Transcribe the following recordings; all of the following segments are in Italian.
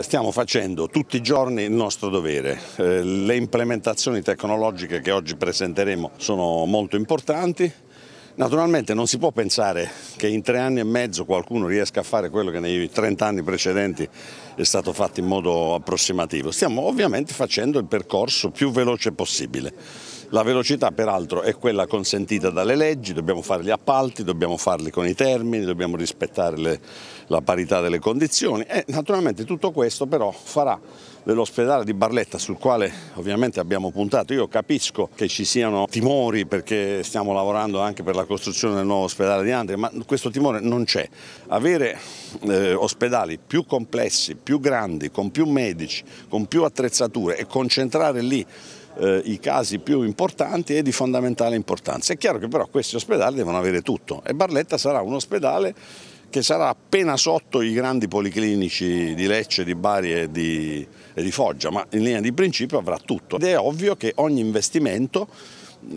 Stiamo facendo tutti i giorni il nostro dovere. Eh, le implementazioni tecnologiche che oggi presenteremo sono molto importanti. Naturalmente non si può pensare che in tre anni e mezzo qualcuno riesca a fare quello che nei 30 anni precedenti è stato fatto in modo approssimativo. Stiamo ovviamente facendo il percorso più veloce possibile. La velocità peraltro è quella consentita dalle leggi, dobbiamo fare gli appalti, dobbiamo farli con i termini, dobbiamo rispettare le, la parità delle condizioni e naturalmente tutto questo però farà dell'ospedale di Barletta sul quale ovviamente abbiamo puntato. Io capisco che ci siano timori perché stiamo lavorando anche per la costruzione del nuovo ospedale di Andria, ma questo timore non c'è. Avere eh, ospedali più complessi, più grandi, con più medici, con più attrezzature e concentrare lì eh, i casi più importanti e di fondamentale importanza. È chiaro che però questi ospedali devono avere tutto e Barletta sarà un ospedale che sarà appena sotto i grandi policlinici di Lecce, di Bari e di, e di Foggia, ma in linea di principio avrà tutto. Ed è ovvio che ogni investimento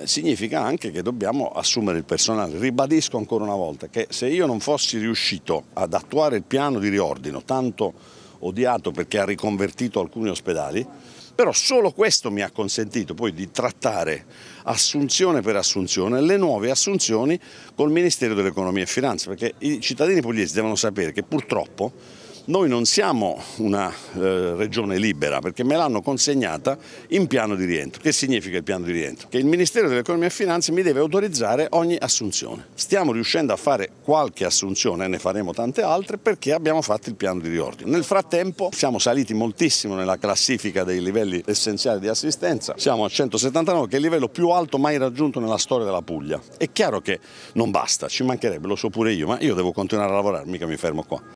significa anche che dobbiamo assumere il personale. Ribadisco ancora una volta che se io non fossi riuscito ad attuare il piano di riordino, tanto odiato perché ha riconvertito alcuni ospedali, però solo questo mi ha consentito poi di trattare assunzione per assunzione le nuove assunzioni col Ministero dell'Economia e Finanza, perché i cittadini pugliesi devono sapere che purtroppo noi non siamo una eh, regione libera perché me l'hanno consegnata in piano di rientro. Che significa il piano di rientro? Che il Ministero dell'Economia e Finanze mi deve autorizzare ogni assunzione. Stiamo riuscendo a fare qualche assunzione, ne faremo tante altre, perché abbiamo fatto il piano di riordino. Nel frattempo siamo saliti moltissimo nella classifica dei livelli essenziali di assistenza, siamo a 179 che è il livello più alto mai raggiunto nella storia della Puglia. È chiaro che non basta, ci mancherebbe, lo so pure io, ma io devo continuare a lavorare, mica mi fermo qua.